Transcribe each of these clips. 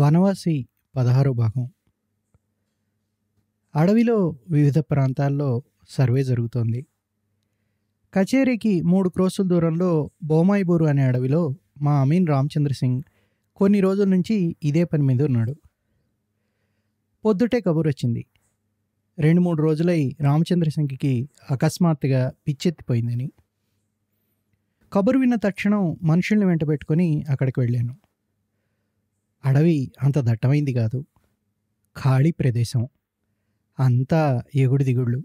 వనవాసి పదహారో భాగం అడవిలో వివిధ ప్రాంతాల్లో సర్వే జరుగుతోంది కచేరీకి మూడు క్రోసుల దూరంలో బోమాయిబూరు అనే అడవిలో మా అమీన్ రామచంద్ర సింగ్ కొన్ని రోజుల నుంచి ఇదే పని మీద ఉన్నాడు పొద్దుటే కబురు వచ్చింది రెండు మూడు రోజులై రామచంద్ర సింగ్కి అకస్మాత్తుగా పిచ్చెత్తిపోయిందని కబురు విన్న తక్షణం మనుషుల్ని వెంట అక్కడికి వెళ్ళాను అడవి అంత దట్టమైంది కాదు ఖాళీ ప్రదేశం అంతా ఎగుడు దిగుళ్ళు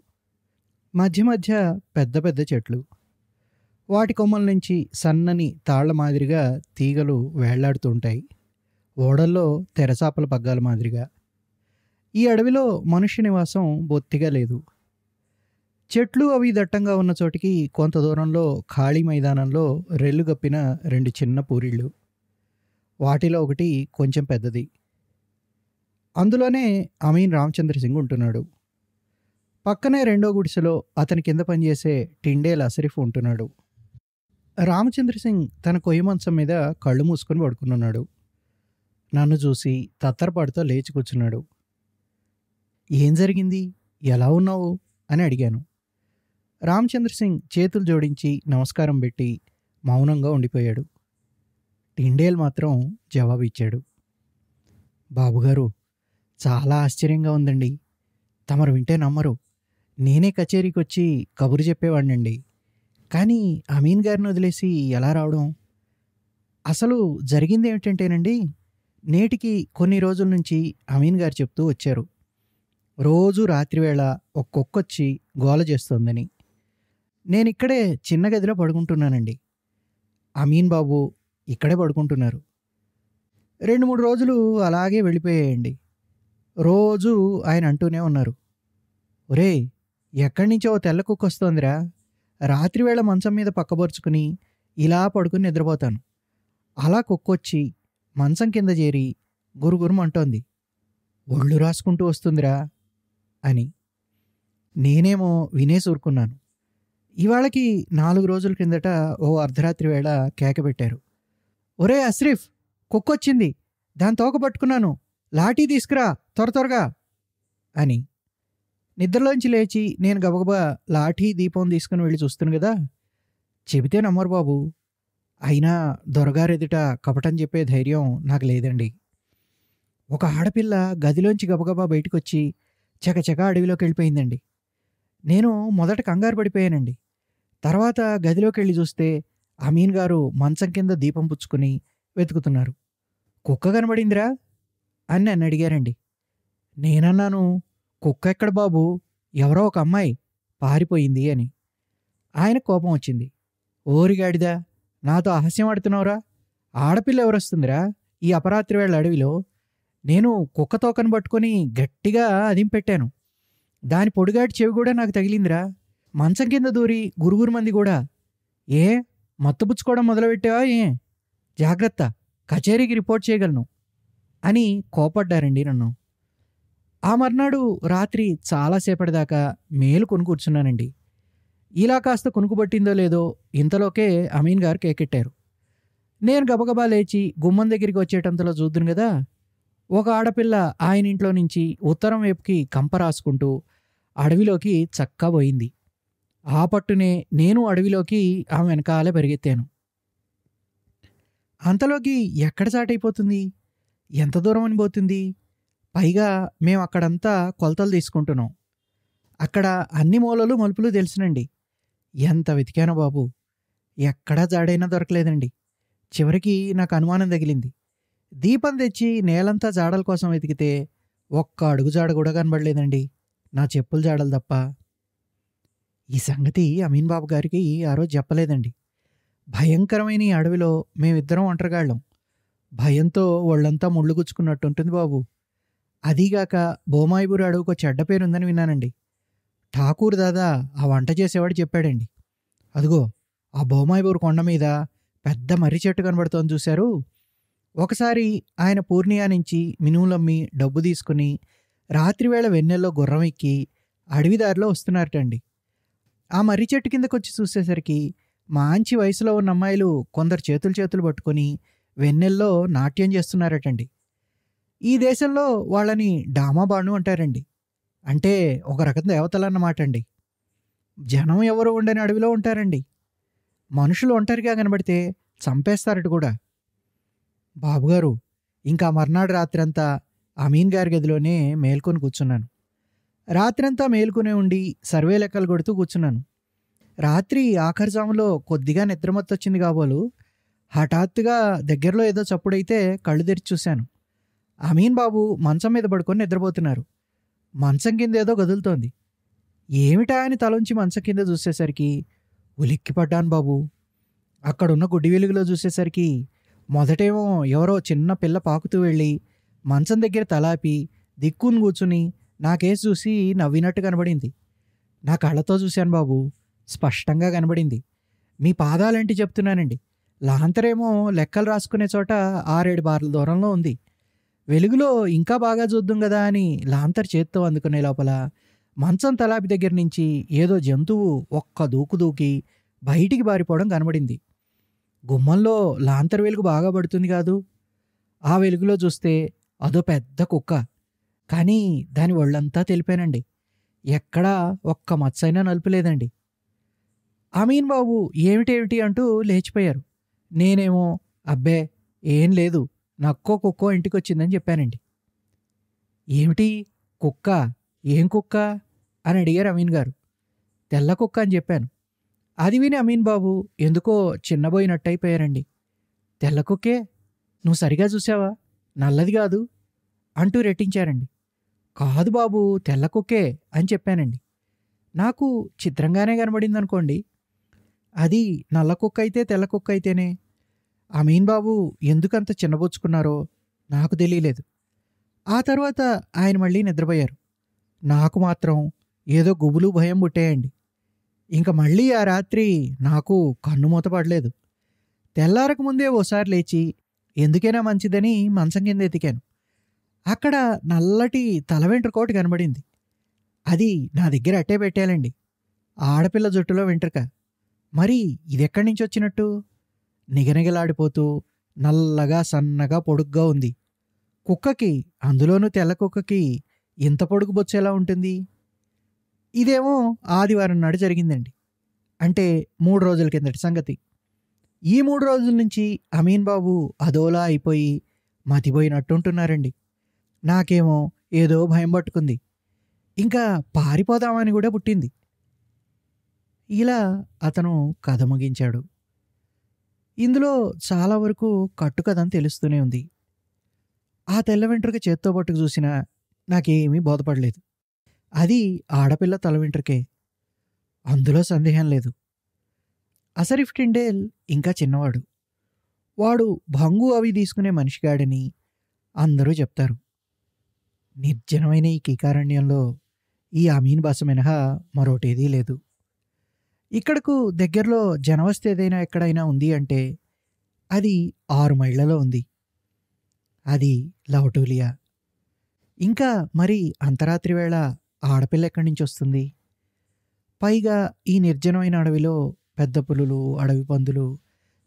మధ్య మధ్య పెద్ద పెద్ద చెట్లు వాటి కొమ్మల నుంచి సన్నని తాళ్ల మాదిరిగా తీగలు వేళ్లాడుతుంటాయి ఓడల్లో తెరచాపల పగ్గాల మాదిరిగా ఈ అడవిలో మనుష్య నివాసం బొత్తిగా లేదు చెట్లు అవి దట్టంగా ఉన్న చోటికి కొంత దూరంలో ఖాళీ మైదానంలో రెల్లుగప్పిన రెండు చిన్న పూరిళ్ళు వాటిలో ఒకటి కొంచెం పెద్దది అందులోనే అమీన్ రామచంద్ర సింగ్ ఉంటున్నాడు పక్కనే రెండో గుడిసెలో అతని కింద పనిచేసే టిండేల్ అసరిఫ్ ఉంటున్నాడు రామచంద్ర సింగ్ తన కొయ్యి మంచం మీద కళ్ళు మూసుకొని పడుకునున్నాడు నన్ను చూసి తత్తరపాటుతో లేచి కూర్చున్నాడు ఏం జరిగింది ఎలా ఉన్నావు అని అడిగాను రామచంద్ర సింగ్ చేతులు జోడించి నమస్కారం పెట్టి మౌనంగా ఉండిపోయాడు టిండేల్ మాత్రం జవాబు ఇచ్చాడు బాబుగారు చాలా ఆశ్చర్యంగా ఉందండి తమరు వింటే నమ్మరు నేనే కచేరీకి వచ్చి కబురు చెప్పేవాడినండి కానీ అమీన్ గారిని వదిలేసి ఎలా రావడం అసలు జరిగింది ఏమిటంటేనండి నేటికి కొన్ని రోజుల నుంచి అమీన్ గారు చెప్తూ వచ్చారు రోజు రాత్రివేళ ఒక్కొక్కొచ్చి గోల చేస్తోందని నేను ఇక్కడే చిన్న గదిలో పడుకుంటున్నానండి అమీన్ బాబు ఇక్కడే పడుకుంటున్నారు రెండు మూడు రోజులు అలాగే వెళ్ళిపోయేయండి రోజు ఆయన అంటూనే ఉన్నారు ఒరే ఎక్కడి నుంచో తెల్ల కుక్క వస్తోందిరా రాత్రివేళ మంచం మీద పక్కపరుచుకుని ఇలా పడుకుని నిద్రపోతాను అలా కుక్కొచ్చి మంచం కింద చేరి అంటోంది ఒళ్ళు రాసుకుంటూ వస్తుందిరా అని నేనేమో వినే సూరుకున్నాను ఇవాళకి నాలుగు రోజుల కిందట ఓ అర్ధరాత్రి వేళ కేక పెట్టారు ఒరే అశ్రీఫ్ కుక్కొచ్చింది దాని తోక పట్టుకున్నాను లాఠీ తీసుకురా త్వర త్వరగా అని నిద్రలోంచి లేచి నేను గబగబా లాఠీ దీపం తీసుకుని వెళ్ళి చూస్తాను కదా చెబితే నమ్మరు బాబు అయినా దొరగారు ఎదుట కపటం చెప్పే ధైర్యం నాకు లేదండి ఒక ఆడపిల్ల గదిలోంచి గబగబా బయటకు వచ్చి చకచక అడవిలోకి వెళ్ళిపోయిందండి నేను మొదట కంగారు పడిపోయానండి తర్వాత గదిలోకి వెళ్ళి చూస్తే అమీన్ గారు మంచం కింద దీపం పుచ్చుకుని వెతుకుతున్నారు కుక్క కనబడిందిరా అని నన్ను అడిగారండి నేనన్నాను కుక్క ఎక్కడ బాబు ఎవరో ఒక అమ్మాయి పారిపోయింది అని ఆయన కోపం వచ్చింది ఓరిగాడిదా నాతో అహస్యం ఆడుతున్నావురా ఆడపిల్ల ఎవరొస్తుందిరా ఈ అపరాత్రి వేళ అడవిలో నేను కుక్క తోకను పట్టుకొని గట్టిగా అదింపెట్టాను దాని పొడిగాటి చెవి కూడా నాకు తగిలిందిరా మంచం కింద దూరి గురుగురు మంది కూడా ఏ మత్తుపుచ్చుకోవడం మొదలుపెట్టావా ఏ జాగ్రత్త కచేరీకి రిపోర్ట్ చేయగలను అని కోపడ్డారండి నన్ను ఆ మర్నాడు రాత్రి చాలాసేపటి దాకా మేలు కొను కూర్చున్నానండి ఇలా కాస్త కొనుకుబట్టిందో లేదో ఇంతలోకే అమీన్ గారు కేకెట్టారు నేను గబగబా లేచి గుమ్మం దగ్గరికి వచ్చేటంతలో చూద్దును కదా ఒక ఆడపిల్ల ఆయన ఇంట్లో నుంచి ఉత్తరం వైపుకి కంప రాసుకుంటూ అడవిలోకి చక్కా పోయింది ఆ పట్టునే నేను అడవిలోకి ఆమె వెనకాలే పరిగెత్తాను అంతలోకి ఎక్కడ చాటైపోతుంది ఎంత దూరం అని పోతుంది పైగా మేము అక్కడంతా కొలతలు తీసుకుంటున్నాం అక్కడ అన్ని మూలలు మలుపులు తెలుసునండి ఎంత వెతికానో బాబు ఎక్కడా జాడైనా దొరకలేదండి చివరికి నాకు అనుమానం తగిలింది దీపం తెచ్చి నేలంతా జాడల కోసం వెతికితే ఒక్క అడుగు జాడ కూడా కనబడలేదండి నా చెప్పులు జాడలు తప్ప ఈ సంగతి అమీన్ బాబు గారికి ఆ రోజు చెప్పలేదండి భయంకరమైన ఈ అడవిలో మేమిద్దరం ఒంటరిగాళ్ళం భయంతో వాళ్ళంతా ముళ్ళు గుచ్చుకున్నట్టు ఉంటుంది బాబు అదీగాక బోమాయిబూరు అడవికి చెడ్డ పేరు ఉందని విన్నానండి ఠాకూర్ దాదా ఆ వంట చేసేవాడు చెప్పాడండి అదిగో ఆ బోమాయిబూరు కొండ మీద పెద్ద మర్రి చెట్టు కనబడుతోంది చూశారు ఒకసారి ఆయన పూర్ణియా నుంచి మినువులమ్మి డబ్బు తీసుకుని రాత్రివేళ వెన్నెల్లో గుర్రం ఎక్కి అడవిదారిలో వస్తున్నారటండి ఆ మర్రి చెట్టు కిందకు వచ్చి చూసేసరికి మంచి వయసులో ఉన్న అమ్మాయిలు కొందరు చేతులు చేతులు పట్టుకొని వెన్నెల్లో నాట్యం చేస్తున్నారటండి ఈ దేశంలో వాళ్ళని డామాబాణు అంటారండి అంటే ఒక రకం దేవతలు అన్నమాట అండి జనం ఎవరు ఉండని అడవిలో ఉంటారండి మనుషులు ఒంటరిగా కనబడితే చంపేస్తారట కూడా బాబుగారు ఇంకా మర్నాడు రాత్రి అంతా అమీన్ గారి గదిలోనే మేల్కొని కూర్చున్నాను రాత్రంతా మేలుకునే ఉండి సర్వే లెక్కలు కొడుతూ కూర్చున్నాను రాత్రి ఆఖరిజాములో కొద్దిగా నిద్రమొత్తొచ్చింది కాబోలు హఠాత్తుగా దగ్గరలో ఏదో చప్పుడైతే కళ్ళు తెరిచి చూశాను అమీన్ బాబు మంచం మీద పడుకొని నిద్రపోతున్నారు మంచం కింద ఏదో కదులుతోంది ఏమిటా అని తలంచి మంచం కింద చూసేసరికి ఉలిక్కిపడ్డాను బాబు అక్కడున్న గుడ్డి వెలుగులో చూసేసరికి మొదటేమో ఎవరో చిన్న పిల్ల పాకుతూ వెళ్ళి మంచం దగ్గర తలాపి దిక్కును కూర్చుని నాకేసి చూసి నవ్వినట్టు కనబడింది నా కళ్ళతో చూశాను బాబు స్పష్టంగా కనబడింది మీ పాదాలంటే చెప్తున్నానండి లాంతరేమో లెక్కలు రాసుకునే చోట ఆరేడు బార్ల దూరంలో ఉంది వెలుగులో ఇంకా బాగా చూద్దాం కదా అని లాంతర్ చేత్తో అందుకునే లోపల మంచం తలాపి దగ్గర నుంచి ఏదో జంతువు ఒక్క దూకు దూకి బయటికి బారిపోవడం కనబడింది గుమ్మంలో లాంతర్ వెలుగు బాగా పడుతుంది కాదు ఆ వెలుగులో చూస్తే అదో పెద్ద కుక్క కానీ దాని ఒళ్ళంతా తెలిపానండి ఎక్కడా ఒక్క మచ్చైనా నలుపులేదండి అమీన్ బాబు ఏమిటేమిటి అంటూ లేచిపోయారు నేనేమో అబ్బే ఏం లేదు నక్కో కుక్కో ఇంటికి వచ్చిందని చెప్పానండి ఏమిటి కుక్క ఏం కుక్క అని అడిగారు అమీన్ గారు తెల్ల కుక్క అని చెప్పాను అది విని అమీన్ బాబు ఎందుకో చిన్నబోయినట్టు అయిపోయారండి తెల్ల కుక్కే నువ్వు సరిగా చూసావా నల్లది కాదు అంటూ రెట్టించారండి కాదు బాబు తెల్లకొక్కే అని చెప్పానండి నాకు చిత్రంగానే కనబడింది అనుకోండి అది నల్ల కుక్క అయితే తెల్ల కుక్క అయితేనే అమీన్ బాబు ఎందుకంత చిన్నబుచ్చుకున్నారో నాకు తెలియలేదు ఆ తర్వాత ఆయన మళ్ళీ నిద్రపోయారు నాకు మాత్రం ఏదో గుబులు భయం పుట్టేయండి ఇంకా మళ్ళీ ఆ రాత్రి నాకు కన్ను మూతపడలేదు తెల్లారక ముందే ఓసారి లేచి ఎందుకైనా మంచిదని మంచం కింద ఎతికాను అక్కడ నల్లటి తల వెంట్రుకోట కనబడింది అది నా దగ్గర అట్టే పెట్టాలండి ఆడపిల్ల జుట్టులో వెంట్రుక మరి ఇది ఎక్కడి నుంచి వచ్చినట్టు నిగనిగలాడిపోతూ నల్లగా సన్నగా పొడుగ్గా ఉంది కుక్కకి అందులోనూ తెల్ల కుక్కకి ఇంత పొడుగు బొచ్చేలా ఉంటుంది ఇదేమో ఆదివారం నాడు జరిగిందండి అంటే మూడు రోజుల కిందటి సంగతి ఈ మూడు రోజుల నుంచి అమీన్ బాబు అదోలా అయిపోయి మతిపోయినట్టుంటున్నారండి నాకేమో ఏదో భయం పట్టుకుంది ఇంకా పారిపోదామని కూడా పుట్టింది ఇలా అతను కథ ముగించాడు ఇందులో చాలా వరకు కట్టుకథని తెలుస్తూనే ఉంది ఆ తెల్ల వెంట్రుక చేత్తో పట్టుకు చూసినా నాకేమీ బోధపడలేదు అది ఆడపిల్ల తల వెంట్రుకే అందులో సందేహం లేదు అసరిఫ్ టిండేల్ ఇంకా చిన్నవాడు వాడు భంగు అవి తీసుకునే మనిషిగాడని అందరూ చెప్తారు నిర్జనమైన ఈ కీకారణ్యంలో ఈ అమీన్ బస మినహా మరోటేదీ లేదు ఇక్కడకు దగ్గరలో జనవస్తి ఏదైనా ఎక్కడైనా ఉంది అంటే అది ఆరు మైళ్ళలో ఉంది అది లవటూలియా ఇంకా మరి అంతరాత్రి వేళ ఆడపిల్ల ఎక్కడి నుంచి వస్తుంది పైగా ఈ నిర్జనమైన అడవిలో పెద్ద పులులు అడవి పందులు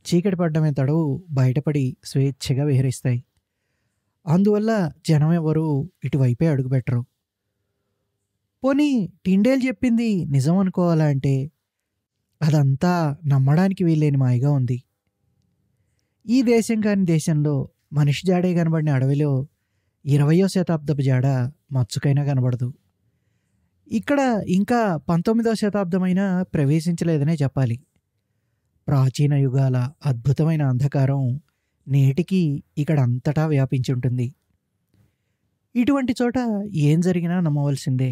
చీకటి పడ్డమే తడవు బయటపడి స్వేచ్ఛగా విహరిస్తాయి అందువల్ల జనం ఎవరు ఇటువైపే అడుగుపెట్టరు పోనీ టిండేల్ చెప్పింది నిజం అనుకోవాలంటే అదంతా నమ్మడానికి వీల్లేని మాయగా ఉంది ఈ దేశం కాని దేశంలో మనిషి జాడే కనబడిన అడవిలో ఇరవయో శతాబ్దపు జాడ మచ్చుకైనా కనబడదు ఇక్కడ ఇంకా పంతొమ్మిదవ శతాబ్దమైనా ప్రవేశించలేదనే చెప్పాలి ప్రాచీన యుగాల అద్భుతమైన అంధకారం నేటికి ఇక్కడ అంతటా వ్యాపించి ఉంటుంది ఇటువంటి చోట ఏం జరిగినా నమ్మవలసిందే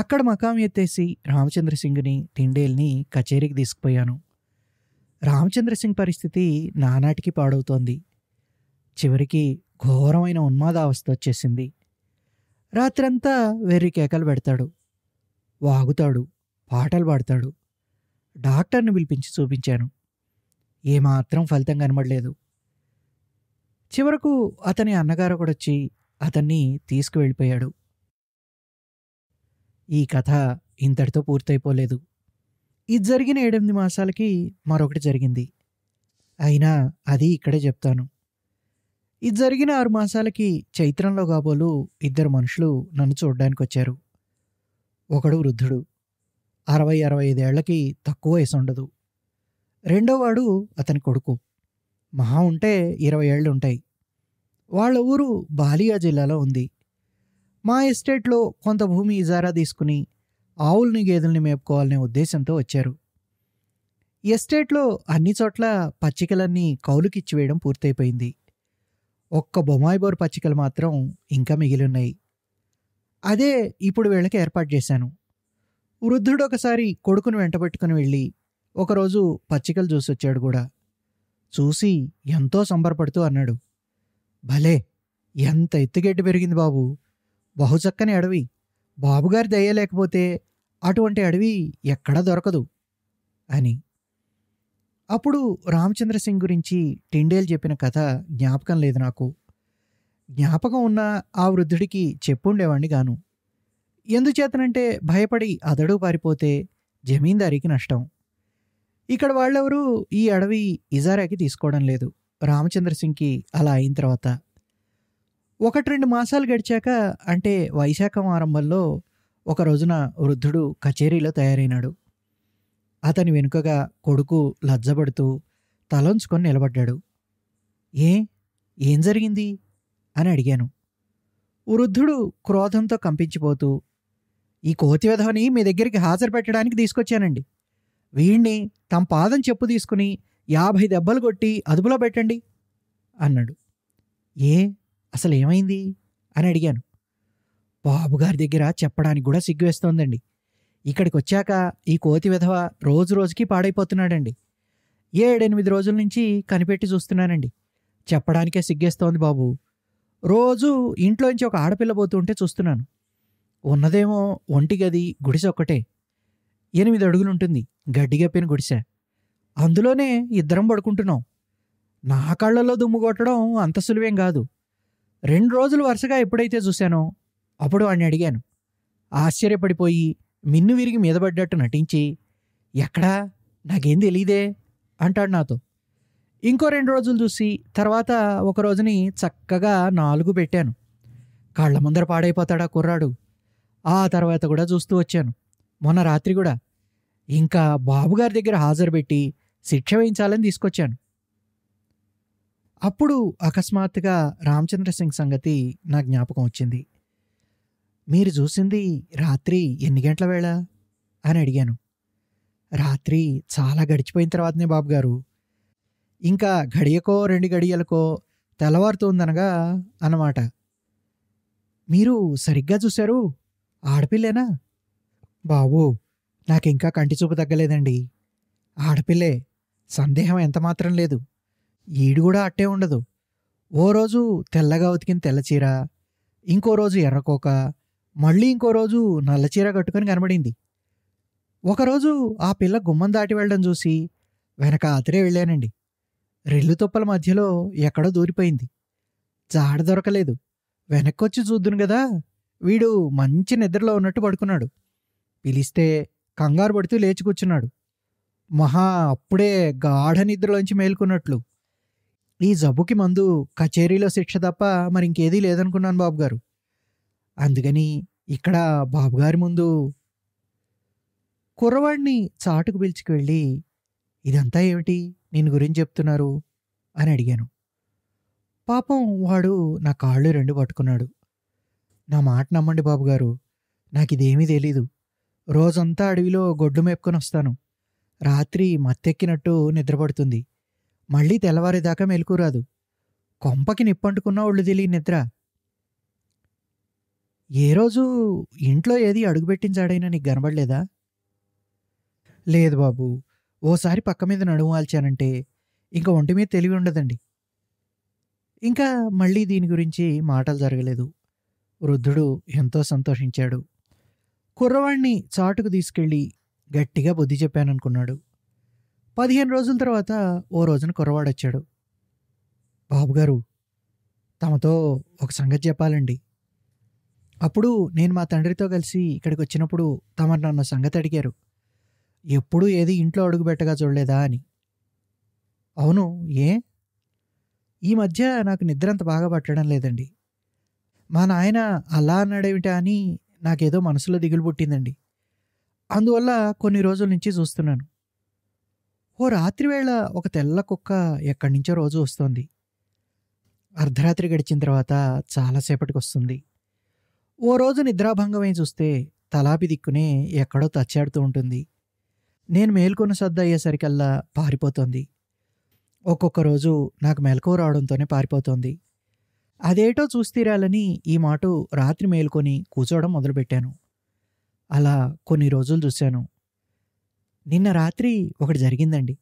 అక్కడ మకాం ఎత్తేసి రామచంద్ర సింగ్ని టిండేల్ని కచేరీకి తీసుకుపోయాను రామచంద్ర సింగ్ పరిస్థితి నానాటికి పాడవుతోంది చివరికి ఘోరమైన ఉన్మాదావస్థ వచ్చేసింది రాత్రంతా వెర్రి కేకలు పెడతాడు వాగుతాడు పాటలు పాడతాడు డాక్టర్ని పిలిపించి చూపించాను ఏమాత్రం ఫలితం కనబడలేదు చివరకు అతని అన్నగారు కూడా వచ్చి అతన్ని తీసుకువెళ్ళిపోయాడు ఈ కథ ఇంతటితో పూర్తయిపోలేదు ఇది జరిగిన ఏడెనిమిది మాసాలకి మరొకటి జరిగింది అయినా అది ఇక్కడే చెప్తాను ఇది జరిగిన ఆరు మాసాలకి చైత్రంలో కాబోలు ఇద్దరు మనుషులు నన్ను చూడడానికి వచ్చారు ఒకడు వృద్ధుడు అరవై అరవై ఐదేళ్లకి తక్కువ వయసు ఉండదు రెండోవాడు అతని కొడుకు మహా ఉంటే ఇరవై ఏళ్ళు ఉంటాయి వాళ్ళ ఊరు బాలియా జిల్లాలో ఉంది మా ఎస్టేట్లో కొంత భూమి ఇజారా తీసుకుని ఆవుల్ని గేదెల్ని మేపుకోవాలనే ఉద్దేశంతో వచ్చారు ఎస్టేట్లో అన్ని చోట్ల పచ్చికలన్నీ కౌలుకిచ్చి వేయడం పూర్తయిపోయింది ఒక్క బొమాయిబోర్ పచ్చికలు మాత్రం ఇంకా మిగిలిన్నాయి అదే ఇప్పుడు వీళ్ళకి ఏర్పాటు చేశాను వృద్ధుడు ఒకసారి కొడుకును వెంటబెట్టుకుని వెళ్ళి ఒకరోజు పచ్చికలు చూసొచ్చాడు కూడా చూసి ఎంతో సంబరపడుతూ అన్నాడు భలే ఎంత ఎత్తుగెట్టు పెరిగింది బాబు బహుచక్కని అడవి బాబుగారి దయ్యలేకపోతే అటువంటి అడవి ఎక్కడా దొరకదు అని అప్పుడు రామచంద్ర సింగ్ గురించి టిండేల్ చెప్పిన కథ జ్ఞాపకం లేదు నాకు జ్ఞాపకం ఉన్న ఆ వృద్ధుడికి చెప్పుండేవాణ్ణి గాను ఎందుచేతనంటే భయపడి అదడు పారిపోతే జమీందారికి నష్టం ఇక్కడ వాళ్ళెవరు ఈ అడవి ఇజారాకి తీసుకోవడం లేదు రామచంద్ర సింగ్కి అలా అయిన తర్వాత ఒకటి రెండు మాసాలు గడిచాక అంటే వైశాఖం ఆరంభంలో ఒక రోజున వృద్ధుడు కచేరీలో తయారైనాడు అతని వెనుకగా కొడుకు లజ్జపడుతూ తలంచుకొని నిలబడ్డాడు ఏ ఏం జరిగింది అని అడిగాను వృద్ధుడు క్రోధంతో కంపించిపోతూ ఈ కోతివధవని మీ దగ్గరికి హాజరు పెట్టడానికి తీసుకొచ్చానండి వీణ్ణి తమ పాదం చెప్పు తీసుకుని యాభై దెబ్బలు కొట్టి అదుపులో పెట్టండి అన్నాడు ఏ అసలు ఏమైంది అని అడిగాను బాబుగారి దగ్గర చెప్పడానికి కూడా సిగ్గువేస్తోందండి ఇక్కడికి వచ్చాక ఈ కోతి విధవ రోజు రోజుకి పాడైపోతున్నాడండి ఏడెనిమిది రోజుల నుంచి కనిపెట్టి చూస్తున్నానండి చెప్పడానికే సిగ్గేస్తోంది బాబు రోజు ఇంట్లోంచి ఒక ఆడపిల్ల పోతుంటే చూస్తున్నాను ఉన్నదేమో ఒంటి గది గుడిసొక్కటే ఎనిమిది అడుగులుంటుంది గడ్డిగా పైన గుడిసె అందులోనే ఇద్దరం పడుకుంటున్నాం నా కళ్ళల్లో దుమ్ము కొట్టడం అంత సులువేం కాదు రెండు రోజులు వరుసగా ఎప్పుడైతే చూశానో అప్పుడు వాడిని అడిగాను ఆశ్చర్యపడిపోయి మిన్ను విరిగి మీద పడ్డట్టు నటించి ఎక్కడా నాకేం తెలియదే అంటాడు నాతో ఇంకో రెండు రోజులు చూసి తర్వాత ఒక రోజుని చక్కగా నాలుగు పెట్టాను కాళ్ళ ముందర పాడైపోతాడా కుర్రాడు ఆ తర్వాత కూడా చూస్తూ వచ్చాను మొన్న రాత్రి కూడా ఇంకా బాబుగారి దగ్గర హాజరు పెట్టి శిక్ష వేయించాలని తీసుకొచ్చాను అప్పుడు అకస్మాత్తుగా రామచంద్ర సింగ్ సంగతి నా జ్ఞాపకం వచ్చింది మీరు చూసింది రాత్రి ఎన్ని గంటల వేళ అని అడిగాను రాత్రి చాలా గడిచిపోయిన తర్వాతనే బాబుగారు ఇంకా గడియకో రెండు గడియలకో తెల్లవారుతుందనగా అన్నమాట మీరు సరిగ్గా చూశారు ఆడపిల్లేనా బాబు నాకింకా కంటి చూపు తగ్గలేదండి ఆడపిల్లే సందేహం ఎంతమాత్రం లేదు ఈడు కూడా అట్టే ఉండదు ఓ రోజు తెల్లగా ఉతికిన తెల్లచీర ఇంకో రోజు ఎర్రకోక మళ్ళీ ఇంకో రోజు నల్లచీర కట్టుకొని కనబడింది ఒకరోజు ఆ పిల్ల గుమ్మం దాటి వెళ్ళడం చూసి వెనక అతిరే వెళ్ళానండి రెల్లు తుప్పల మధ్యలో ఎక్కడో దూరిపోయింది జాడ దొరకలేదు వెనక్కొచ్చి చూద్దును కదా వీడు మంచి నిద్రలో ఉన్నట్టు పడుకున్నాడు పిలిస్తే కంగారు పడుతూ లేచి కూర్చున్నాడు మహా అప్పుడే గాఢ నిద్రలోంచి మేల్కొన్నట్లు ఈ జబ్బుకి మందు కచేరీలో శిక్ష తప్ప మరి ఇంకేదీ లేదనుకున్నాను బాబుగారు అందుకని ఇక్కడ బాబుగారి ముందు కుర్రవాడిని చాటుకు పిలిచికి వెళ్ళి ఇదంతా ఏమిటి నేను గురించి చెప్తున్నారు అని అడిగాను పాపం వాడు నా కాళ్ళు రెండు పట్టుకున్నాడు నా మాట నమ్మండి బాబుగారు నాకు ఇదేమీ తెలీదు రోజంతా అడవిలో గొడ్డు మేపుకొని వస్తాను రాత్రి మత్తెక్కినట్టు నిద్రపడుతుంది మళ్ళీ తెల్లవారేదాకా మెలుకురాదు కొంపకి నిప్పంటుకున్న ఒళ్ళు తెలియ నిద్ర ఏ రోజు ఇంట్లో ఏది అడుగుపెట్టించాడైనా నీకు కనబడలేదా లేదు బాబు ఓసారి పక్క మీద నడువాల్చానంటే ఇంకా ఒంటి మీద తెలివి ఉండదండి ఇంకా మళ్ళీ దీని గురించి మాటలు జరగలేదు వృద్ధుడు ఎంతో సంతోషించాడు కుర్రవాణ్ణి చాటుకు తీసుకెళ్ళి గట్టిగా బుద్ధి చెప్పాననుకున్నాడు పదిహేను రోజుల తర్వాత ఓ రోజున కుర్రవాడొచ్చాడు బాబుగారు తమతో ఒక సంగతి చెప్పాలండి అప్పుడు నేను మా తండ్రితో కలిసి ఇక్కడికి వచ్చినప్పుడు తమరు నన్ను సంగతి అడిగారు ఎప్పుడు ఏది ఇంట్లో అడుగుబెట్టగా చూడలేదా అని అవును ఏ ఈ మధ్య నాకు నిద్ర అంత బాగా పట్టడం లేదండి మా నాయన అలా అన్నాడేమిటా అని నాకేదో మనసులో దిగులు పుట్టిందండి అందువల్ల కొన్ని రోజుల నుంచి చూస్తున్నాను ఓ రాత్రివేళ ఒక తెల్ల కుక్క ఎక్కడి నుంచో రోజు వస్తోంది అర్ధరాత్రి గడిచిన తర్వాత చాలాసేపటికి వస్తుంది ఓ రోజు నిద్రాభంగమై చూస్తే తలాపి దిక్కునే ఎక్కడో తచ్చాడుతూ ఉంటుంది నేను మేల్కొన్న సద్ద అయ్యేసరికల్లా పారిపోతుంది ఒక్కొక్క రోజు నాకు మెలకువ రావడంతోనే పారిపోతుంది అదేటో చూస్తీరాలని ఈ మాట రాత్రి మేలుకొని కూర్చోవడం మొదలుపెట్టాను అలా కొన్ని రోజులు చూశాను నిన్న రాత్రి ఒకటి జరిగిందండి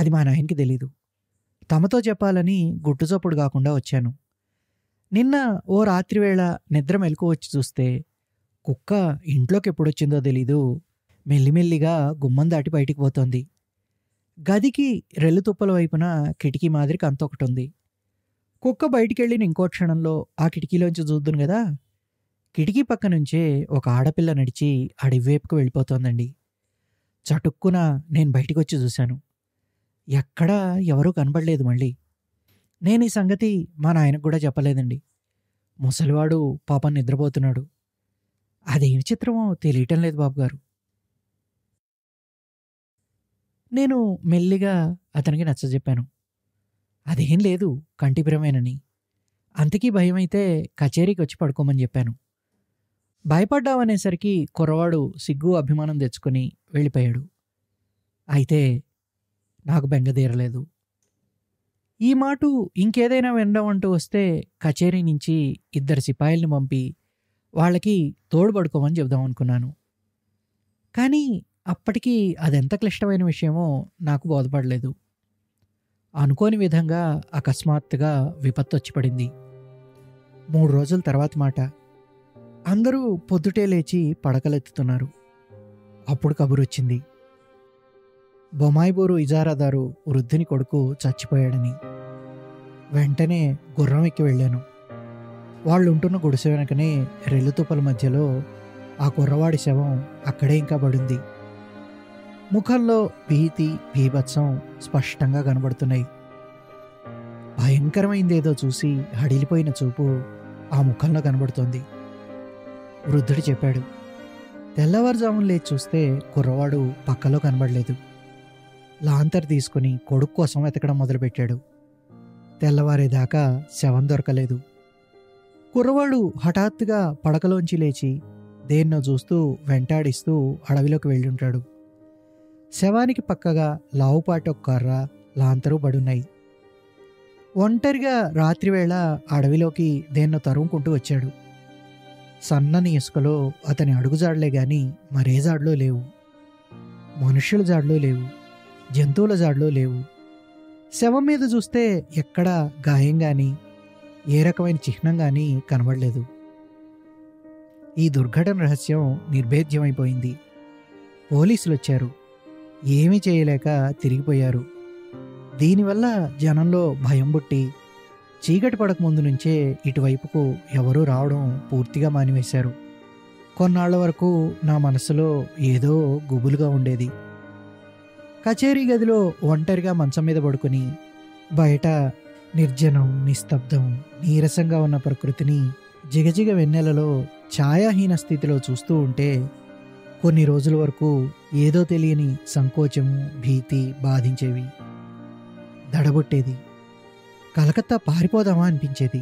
అది మా నాయనకి తెలీదు తమతో చెప్పాలని గుట్టుచప్పుడు కాకుండా వచ్చాను నిన్న ఓ రాత్రివేళ నిద్ర మెలకు వచ్చి చూస్తే కుక్క ఇంట్లోకి ఎప్పుడొచ్చిందో తెలీదు మెల్లిమెల్లిగా గుమ్మం దాటి బయటికి పోతోంది గదికి రెల్లు తుప్పల వైపున కిటికీ మాదిరి కంత ఒకటి ఉంది కుక్క బయటికి వెళ్ళిన ఇంకో క్షణంలో ఆ కిటికీలోంచి చూద్దును కదా కిటికీ పక్క నుంచే ఒక ఆడపిల్ల నడిచి అడివేపుకు వెళ్ళిపోతోందండి చటుక్కున నేను బయటికి వచ్చి చూశాను ఎక్కడా ఎవరూ కనబడలేదు మళ్ళీ నేను ఈ సంగతి మా నాయనకు కూడా చెప్పలేదండి ముసలివాడు పాపం నిద్రపోతున్నాడు అదేమి చిత్రమో తెలియటం లేదు బాబుగారు నేను మెల్లిగా అతనికి నచ్చజెప్పాను అదేం లేదు కంటిపురమేనని అంతకీ భయమైతే కచేరీకి వచ్చి పడుకోమని చెప్పాను భయపడ్డావనేసరికి కుర్రవాడు సిగ్గు అభిమానం తెచ్చుకొని వెళ్ళిపోయాడు అయితే నాకు బెంగదీరలేదు ఈ మాట ఇంకేదైనా వినడం అంటూ వస్తే కచేరీ నుంచి ఇద్దరు సిపాయిల్ని పంపి వాళ్ళకి తోడుపడుకోమని చెబుదాం అనుకున్నాను కానీ అప్పటికీ అదెంత క్లిష్టమైన విషయమో నాకు బోధపడలేదు అనుకోని విధంగా అకస్మాత్తుగా విపత్తు వచ్చి పడింది మూడు రోజుల తర్వాత మాట అందరూ పొద్దుటే లేచి పడకలెత్తుతున్నారు అప్పుడు వచ్చింది బొమాయిబోరు ఇజారాదారు వృద్ధిని కొడుకు చచ్చిపోయాడని వెంటనే గుర్రం ఎక్కి వెళ్ళాను వాళ్ళు ఉంటున్న గుడిసె వెనకనే రెల్లుతుప్పల మధ్యలో ఆ కుర్రవాడి శవం అక్కడే ఇంకా పడింది ముఖంలో భీతి భీభత్సం స్పష్టంగా కనబడుతున్నాయి భయంకరమైందేదో చూసి హడిలిపోయిన చూపు ఆ ముఖంలో కనబడుతోంది వృద్ధుడు చెప్పాడు తెల్లవారుజామున లేచి చూస్తే కుర్రవాడు పక్కలో కనబడలేదు లాంతర్ తీసుకుని కొడుకు కోసం వెతకడం మొదలుపెట్టాడు తెల్లవారేదాకా శవం దొరకలేదు కుర్రవాడు హఠాత్తుగా పడకలోంచి లేచి దేన్నో చూస్తూ వెంటాడిస్తూ అడవిలోకి వెళ్ళుంటాడు శవానికి పక్కగా లావుపాటి ఒక కర్ర లాంతరు పడున్నాయి ఒంటరిగా రాత్రివేళ అడవిలోకి దేన్నో తరుముకుంటూ వచ్చాడు సన్నని ఇసుకలో అతని అడుగుజాడలే గాని మరే జాడలో లేవు మనుషుల జాడలో లేవు జంతువుల జాడలో లేవు శవం మీద చూస్తే ఎక్కడా గాయం కానీ ఏ రకమైన చిహ్నం కానీ కనబడలేదు ఈ దుర్ఘటన రహస్యం నిర్భేద్యమైపోయింది పోలీసులు వచ్చారు ఏమీ చేయలేక తిరిగిపోయారు దీనివల్ల జనంలో భయం పుట్టి చీకటి పడకముందు నుంచే ఇటువైపుకు ఎవరూ రావడం పూర్తిగా మానివేశారు కొన్నాళ్ల వరకు నా మనసులో ఏదో గుబులుగా ఉండేది కచేరీ గదిలో ఒంటరిగా మంచం మీద పడుకుని బయట నిర్జనం నిస్తబ్దం నీరసంగా ఉన్న ప్రకృతిని జిగజిగ వెన్నెలలో ఛాయాహీన స్థితిలో చూస్తూ ఉంటే కొన్ని రోజుల వరకు ఏదో తెలియని సంకోచము భీతి బాధించేవి దడబొట్టేది కలకత్తా పారిపోదామా అనిపించేది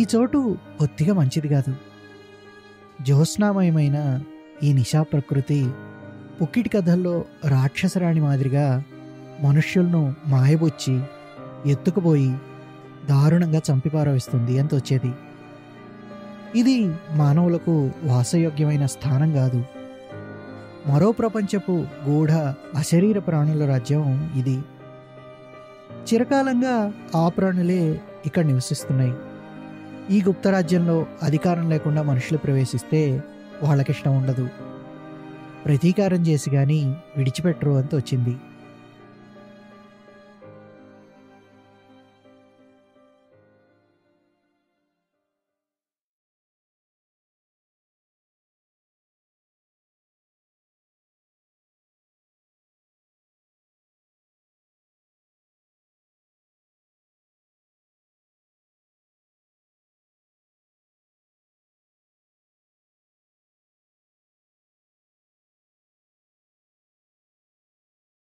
ఈ చోటు కొద్దిగా మంచిది కాదు జ్యోత్స్నామయమైన ఈ నిశా ప్రకృతి పుక్కిటి కథల్లో రాక్షసరాణి మాదిరిగా మనుష్యులను మాయబొచ్చి ఎత్తుకుపోయి దారుణంగా చంపిపారవేస్తుంది అంత వచ్చేది ఇది మానవులకు వాసయోగ్యమైన స్థానం కాదు మరో ప్రపంచపు గూఢ అశరీర ప్రాణుల రాజ్యం ఇది చిరకాలంగా ఆ ప్రాణులే ఇక్కడ నివసిస్తున్నాయి ఈ గుప్తరాజ్యంలో అధికారం లేకుండా మనుషులు ప్రవేశిస్తే వాళ్ళకిష్టం ఉండదు ప్రతీకారం చేసి కానీ విడిచిపెట్టరు అంత వచ్చింది